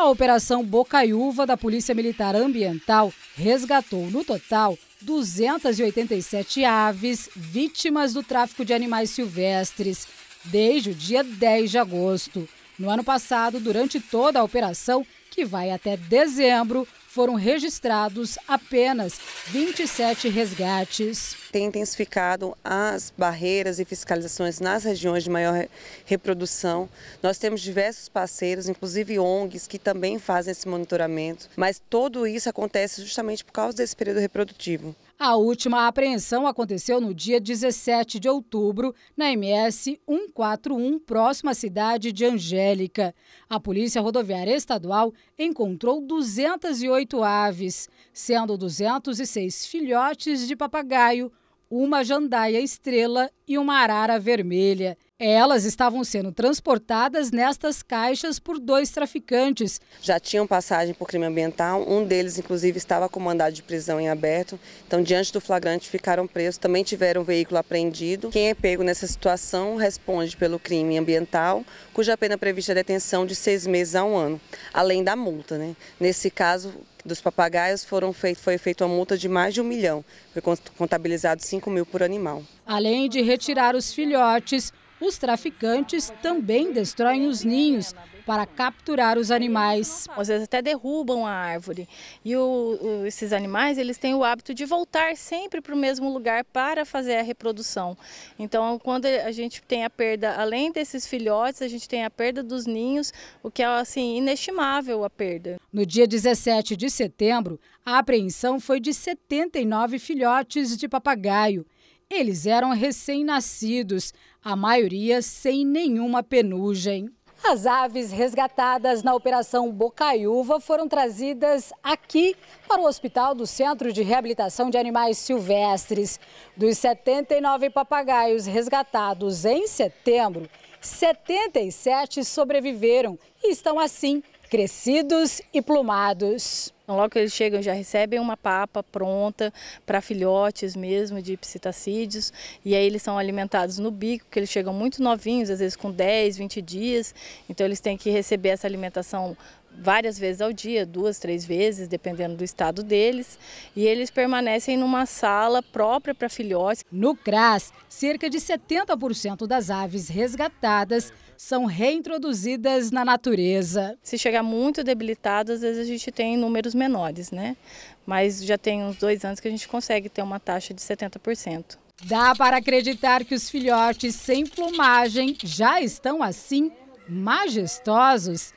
A Operação Bocaiúva da Polícia Militar Ambiental resgatou, no total, 287 aves vítimas do tráfico de animais silvestres desde o dia 10 de agosto. No ano passado, durante toda a operação, que vai até dezembro, foram registrados apenas 27 resgates. Tem intensificado as barreiras e fiscalizações nas regiões de maior reprodução. Nós temos diversos parceiros, inclusive ONGs, que também fazem esse monitoramento, mas tudo isso acontece justamente por causa desse período reprodutivo. A última apreensão aconteceu no dia 17 de outubro, na MS 141, próxima à cidade de Angélica. A Polícia Rodoviária Estadual encontrou 208 aves, sendo 206 filhotes de papagaio, uma jandaia estrela e uma arara vermelha. Elas estavam sendo transportadas nestas caixas por dois traficantes. Já tinham passagem por crime ambiental, um deles inclusive estava com mandado de prisão em aberto, então diante do flagrante ficaram presos, também tiveram o veículo apreendido. Quem é pego nessa situação responde pelo crime ambiental, cuja pena prevista é detenção de seis meses a um ano, além da multa. Né? Nesse caso, dos papagaios foram feito, foi feita uma multa de mais de um milhão, foi contabilizado 5 mil por animal. Além de retirar os filhotes, os traficantes também destroem os ninhos para capturar os animais. Às vezes até derrubam a árvore. E o, o, esses animais, eles têm o hábito de voltar sempre para o mesmo lugar para fazer a reprodução. Então, quando a gente tem a perda, além desses filhotes, a gente tem a perda dos ninhos, o que é assim inestimável a perda. No dia 17 de setembro, a apreensão foi de 79 filhotes de papagaio. Eles eram recém-nascidos a maioria sem nenhuma penugem. As aves resgatadas na Operação Bocaiúva foram trazidas aqui para o Hospital do Centro de Reabilitação de Animais Silvestres. Dos 79 papagaios resgatados em setembro, 77 sobreviveram e estão assim, crescidos e plumados. Logo que eles chegam, já recebem uma papa pronta para filhotes mesmo de psitacídeos. E aí eles são alimentados no bico, porque eles chegam muito novinhos, às vezes com 10, 20 dias. Então eles têm que receber essa alimentação várias vezes ao dia, duas, três vezes, dependendo do estado deles, e eles permanecem numa sala própria para filhotes. No CRAS, cerca de 70% das aves resgatadas são reintroduzidas na natureza. Se chegar muito debilitado, às vezes a gente tem números menores, né? Mas já tem uns dois anos que a gente consegue ter uma taxa de 70%. Dá para acreditar que os filhotes sem plumagem já estão assim majestosos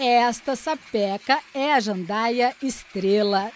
esta sapeca é a jandaia estrela